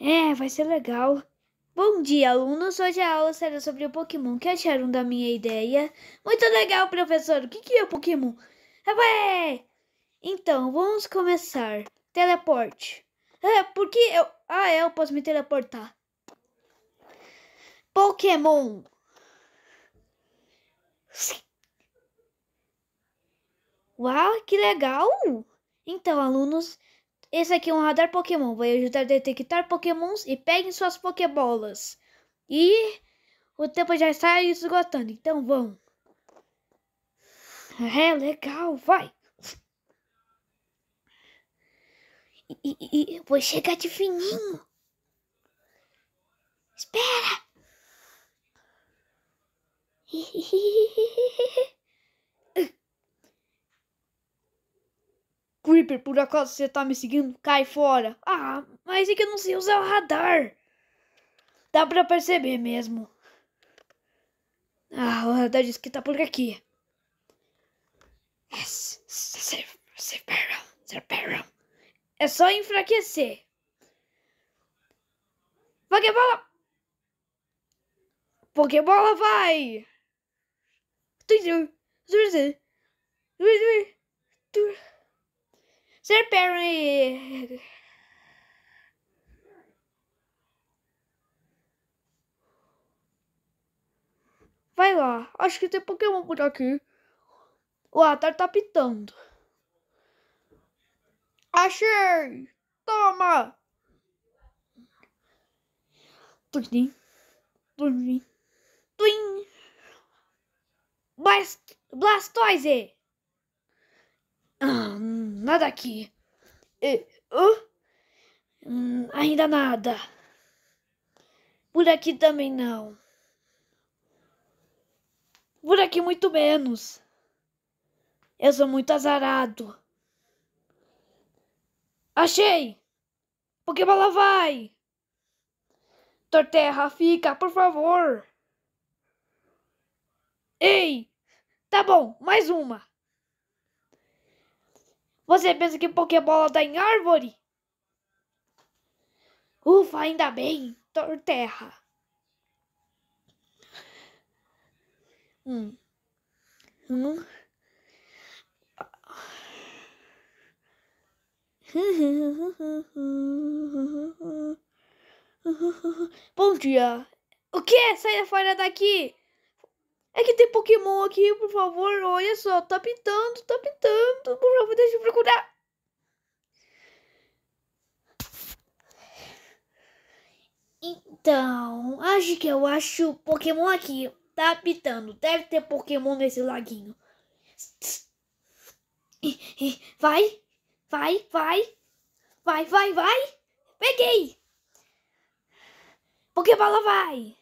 É, vai ser legal. Bom dia, alunos! Hoje a aula será sobre o Pokémon. que acharam da minha ideia? Muito legal, professor! O que, que é o Pokémon? Ué! Então, vamos começar. Teleporte. É, porque eu... Ah, é, eu posso me teleportar. Pokémon. Uau, que legal! Então, alunos, esse aqui é um radar Pokémon, vai ajudar a detectar Pokémons e peguem suas Pokébolas. E o tempo já está esgotando, então vamos. É legal, vai. E, e, e vou chegar de fininho. Espera. Creeper, por acaso você tá me seguindo? Cai fora. Ah, mas é que eu não sei usar o radar. Dá pra perceber mesmo. Ah, o radar diz que tá por aqui. É só enfraquecer. Pokébola! Pokébola vai! Tui, tui, tui, tui, tui, tui. Sir Perry. Vai lá. Acho que tem Pokémon por aqui. O Atar tá pitando. Achei! Toma! Tudim. Tudim. Twin. Blast Blastoise. Ah, nada aqui. E, uh, hum, ainda nada. Por aqui também não. Por aqui muito menos. Eu sou muito azarado. Achei! Pokébola vai! Torterra, fica, por favor! Ei! Tá bom, mais uma! Você pensa que Pokébola tá em árvore? Ufa, ainda bem, terra. Hum. Hum. Bom dia. O que? Sai fora daqui! É que tem Pokémon aqui, por favor. Olha só, tá pintando, tá pintando. Por favor, deixa eu procurar. Então, acho que eu acho Pokémon aqui. Tá pitando. Deve ter Pokémon nesse laguinho. Vai, vai, vai. Vai, vai, vai. Peguei. Pokébola vai.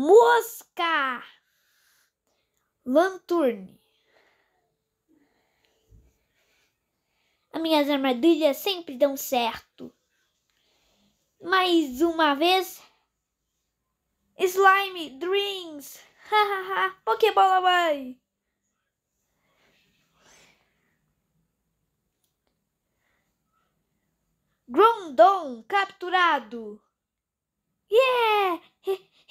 mosca, lanturne. As minhas armadilhas sempre dão certo. Mais uma vez, slime dreams. Hahaha, Pokébola vai. Grondon capturado. Yeah!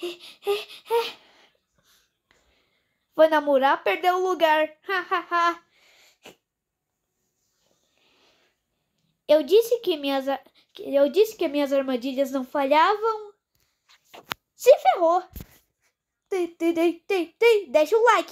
Foi namorar, perdeu o lugar. Hahaha. eu disse que minhas eu disse que minhas armadilhas não falhavam. Se ferrou. Deixa o like.